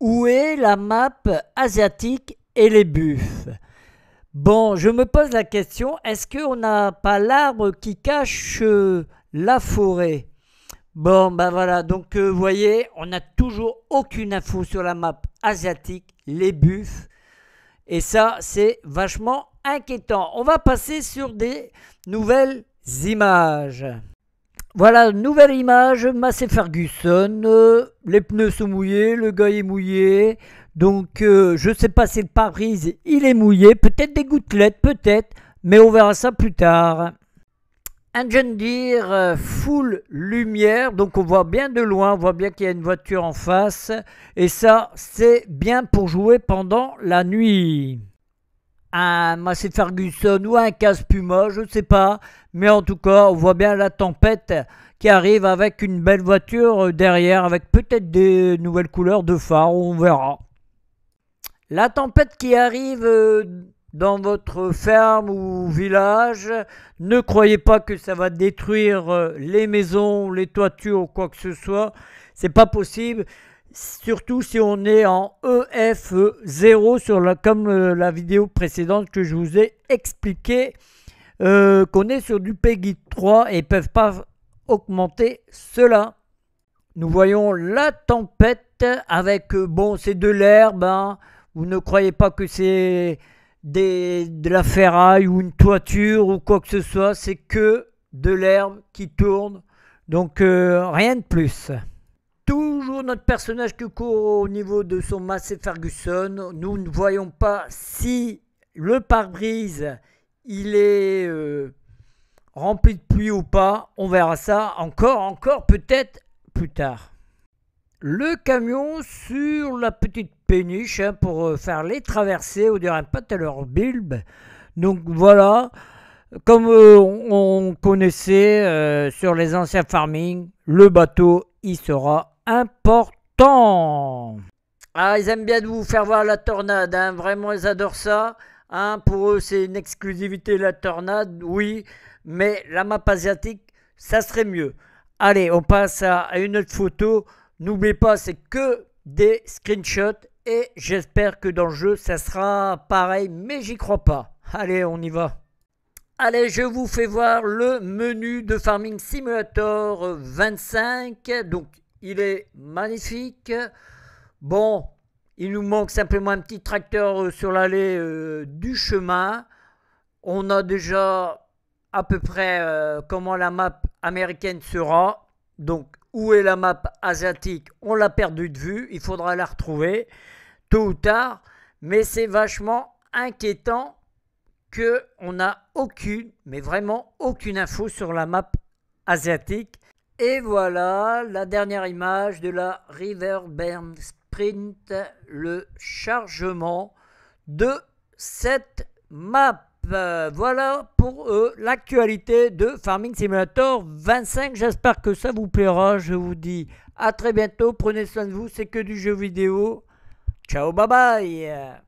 Où est la map asiatique et les buffs Bon, je me pose la question, est-ce qu'on n'a pas l'arbre qui cache euh, la forêt Bon, ben voilà, donc euh, vous voyez, on n'a toujours aucune info sur la map asiatique, les buffs. Et ça, c'est vachement inquiétant. On va passer sur des nouvelles images. Voilà, nouvelle image, Massé Ferguson, euh, les pneus sont mouillés, le gars est mouillé, donc je euh, je sais pas si le pare il est mouillé, peut-être des gouttelettes, peut-être, mais on verra ça plus tard. Un deer euh, full lumière, donc on voit bien de loin, on voit bien qu'il y a une voiture en face, et ça c'est bien pour jouer pendant la nuit un ah, Massé Ferguson ou un casse Puma, je ne sais pas. Mais en tout cas, on voit bien la tempête qui arrive avec une belle voiture euh, derrière, avec peut-être des nouvelles couleurs de phare, on verra. La tempête qui arrive euh, dans votre ferme ou village, ne croyez pas que ça va détruire euh, les maisons, les toitures ou quoi que ce soit. C'est pas possible surtout si on est en EF0 sur comme euh, la vidéo précédente que je vous ai expliqué euh, qu'on est sur du PEGI 3 et ne peuvent pas augmenter cela. Nous voyons la tempête avec, euh, bon c'est de l'herbe, hein. vous ne croyez pas que c'est de la ferraille ou une toiture ou quoi que ce soit, c'est que de l'herbe qui tourne, donc rien de plus notre personnage qui court au niveau de son et Ferguson. Nous ne voyons pas si le pare-brise il est euh, rempli de pluie ou pas. On verra ça encore, encore peut-être plus tard. Le camion sur la petite péniche hein, pour euh, faire les traversées au dirait pas à leur bulbe. Donc voilà, comme euh, on connaissait sur les anciens farming, le bateau il sera important. Ah, ils aiment bien vous faire voir la tornade, hein. vraiment, ils ça. Hein. Pour eux, c'est une exclusivité la tornade, oui, mais la map asiatique, ça serait mieux. Allez, on passe à une autre photo. N'oubliez pas, c'est que des screenshots et j'espère que dans le jeu, ça sera pareil, mais j'y crois pas. Allez, on y va. Allez, je vous fais voir le menu de Farming Simulator 25. Donc, il est magnifique. Bon, il nous manque simplement un petit tracteur euh, sur l'allée euh, du chemin. On a déjà à peu près euh, comment la map américaine sera. Donc, où est la map asiatique On l'a perdue de vue. Il faudra la retrouver tôt ou tard. Mais c'est vachement inquiétant que on n'a aucune, mais vraiment aucune info sur la map asiatique. Et voilà la dernière image de la Riverburn Sprint, le chargement de cette map. Voilà pour euh, l'actualité de Farming Simulator 25. J'espère que ça vous plaira. Je vous dis à très bientôt. Prenez soin de vous. C'est que du jeu vidéo. Ciao, bye bye.